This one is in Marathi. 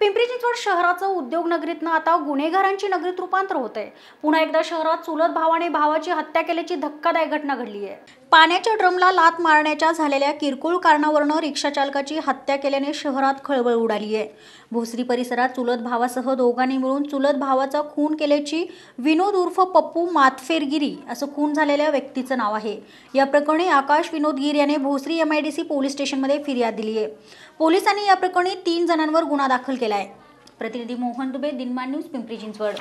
पिंपरी चिंचवड शहराचं उद्योग नगरीतनं आता गुन्हेगारांची नगरीत रूपांतर होत आहे पुन्हा एकदा शहरात चुलत भावाने भावाची हत्या केल्याची धक्कादायक घटना घडली आहे पाण्याच्या ड्रमला लात मारण्याच्या झालेल्या किरकोळ कारणावरनं रिक्षाचालकाची हत्या केल्याने शहरात खळबळ उडाली आहे भोसरी परिसरात चुलत भावासह दोघांनी मिळून चुलत भावाचा खून केल्याची विनोद उर्फ पप्पू मातफेरगिरी असं खून झालेल्या व्यक्तीचं नाव आहे या प्रकरणी आकाश विनोद गिर याने Bhosari M I D C police स्टेशनमध्ये फिर्याद दिली आहे पोलिसांनी या प्रकरणी तीन जणांवर गुन्हा दाखल केला आहे प्रतिनिधी मोहन दुबे दिनमान न्यूज पिंपरी चिंचवड